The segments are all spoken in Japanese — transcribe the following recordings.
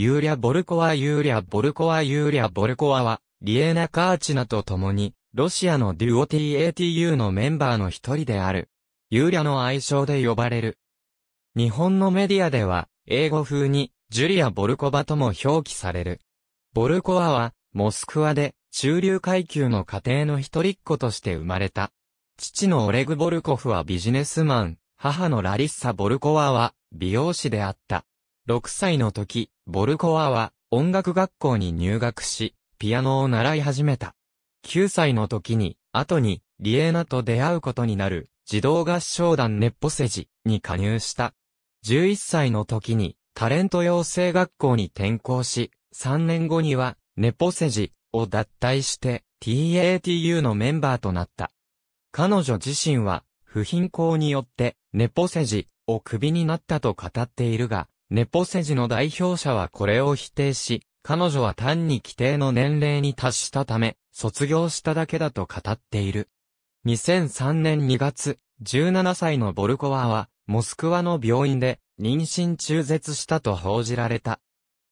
ユーリャ・ボルコワ・ユーリャ・ボルコワ・ユーリャ・ボルコワは、リエナ・カーチナと共に、ロシアのデュオ TATU のメンバーの一人である。ユーリャの愛称で呼ばれる。日本のメディアでは、英語風に、ジュリア・ボルコバとも表記される。ボルコワは、モスクワで、中流階級の家庭の一人っ子として生まれた。父のオレグ・ボルコフはビジネスマン、母のラリッサ・ボルコワは、美容師であった。6歳の時、ボルコワは音楽学校に入学し、ピアノを習い始めた。9歳の時に、後に、リエーナと出会うことになる、児童合唱団ネッポセジに加入した。11歳の時に、タレント養成学校に転校し、3年後には、ネポセジを脱退して、TATU のメンバーとなった。彼女自身は、不貧困によって、ネポセジをクビになったと語っているが、ネポセジの代表者はこれを否定し、彼女は単に規定の年齢に達したため、卒業しただけだと語っている。2003年2月、17歳のボルコワは、モスクワの病院で、妊娠中絶したと報じられた。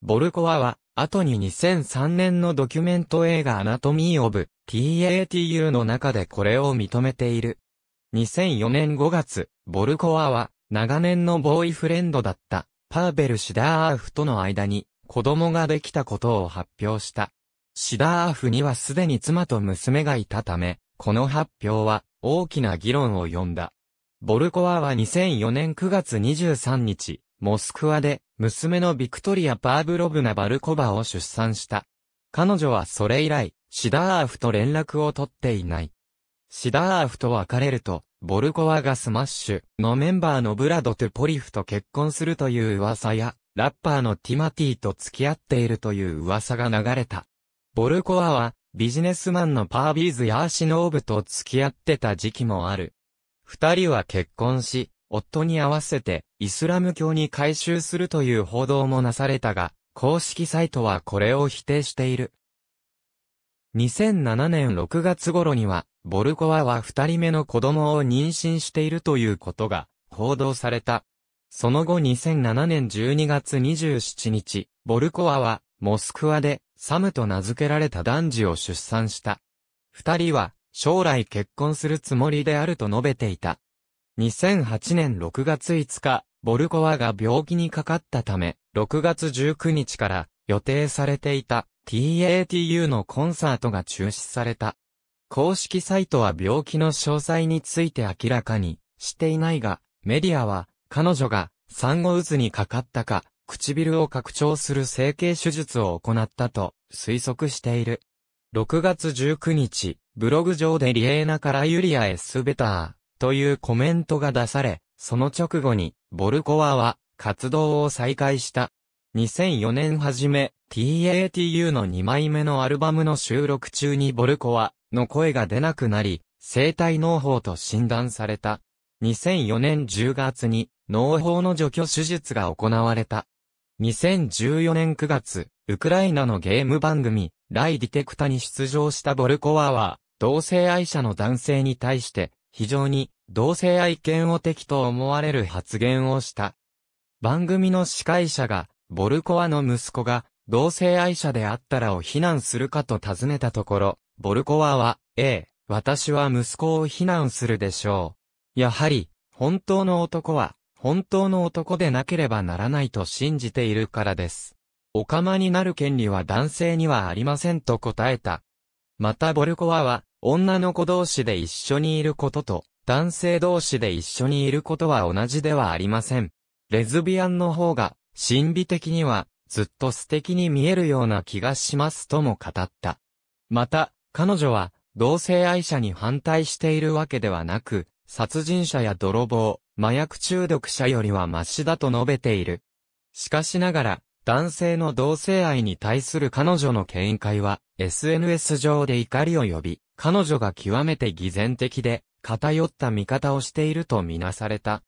ボルコワは、後に2003年のドキュメント映画アナトミー・オブ・ TATU の中でこれを認めている。2004年5月、ボルコワは、長年のボーイフレンドだった、パーベル・シダーアーフとの間に子供ができたことを発表した。シダーアーフにはすでに妻と娘がいたため、この発表は大きな議論を呼んだ。ボルコワは2004年9月23日、モスクワで娘のビクトリア・パーブロブナ・バルコバを出産した。彼女はそれ以来、シダーアーフと連絡を取っていない。シダーアーフと別れると、ボルコワがスマッシュのメンバーのブラド・とポリフと結婚するという噂や、ラッパーのティマティと付き合っているという噂が流れた。ボルコワは、ビジネスマンのパービーズやアシノーブと付き合ってた時期もある。二人は結婚し、夫に合わせて、イスラム教に改宗するという報道もなされたが、公式サイトはこれを否定している。2007年6月頃には、ボルコワは二人目の子供を妊娠しているということが報道された。その後2007年12月27日、ボルコワはモスクワでサムと名付けられた男児を出産した。二人は将来結婚するつもりであると述べていた。2008年6月5日、ボルコワが病気にかかったため、6月19日から予定されていた TATU のコンサートが中止された。公式サイトは病気の詳細について明らかにしていないが、メディアは彼女が産後うつにかかったか、唇を拡張する整形手術を行ったと推測している。6月19日、ブログ上でリエーナからユリア・エスベターというコメントが出され、その直後にボルコワは活動を再開した。2004年初め、TATU の2枚目のアルバムの収録中にボルコワの声が出なくなり、生体脳胞と診断された。2004年10月に脳胞の除去手術が行われた。2014年9月、ウクライナのゲーム番組、ライディテクタに出場したボルコワは、同性愛者の男性に対して、非常に同性愛嫌悪的と思われる発言をした。番組の司会者が、ボルコワの息子が、同性愛者であったらを非難するかと尋ねたところ、ボルコワは、ええ、私は息子を非難するでしょう。やはり、本当の男は、本当の男でなければならないと信じているからです。お釜になる権利は男性にはありませんと答えた。またボルコワは、女の子同士で一緒にいることと、男性同士で一緒にいることは同じではありません。レズビアンの方が、神秘的には、ずっと素敵に見えるような気がしますとも語った。また、彼女は、同性愛者に反対しているわけではなく、殺人者や泥棒、麻薬中毒者よりはマシだと述べている。しかしながら、男性の同性愛に対する彼女の見解は、SNS 上で怒りを呼び、彼女が極めて偽善的で、偏った見方をしているとみなされた。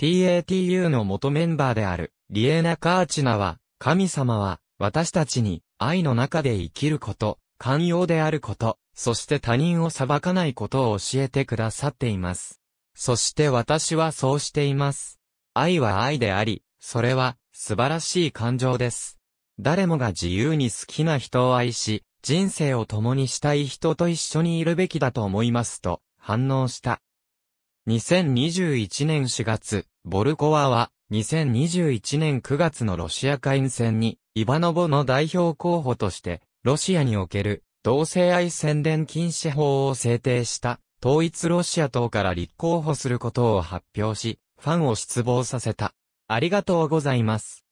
TATU の元メンバーである、リエナ・カーチナは、神様は、私たちに、愛の中で生きること、寛容であること、そして他人を裁かないことを教えてくださっています。そして私はそうしています。愛は愛であり、それは、素晴らしい感情です。誰もが自由に好きな人を愛し、人生を共にしたい人と一緒にいるべきだと思いますと、反応した。2021年4月、ボルコワは、2021年9月のロシア会員戦に、イバノボの代表候補として、ロシアにおける、同性愛宣伝禁止法を制定した、統一ロシア党から立候補することを発表し、ファンを失望させた。ありがとうございます。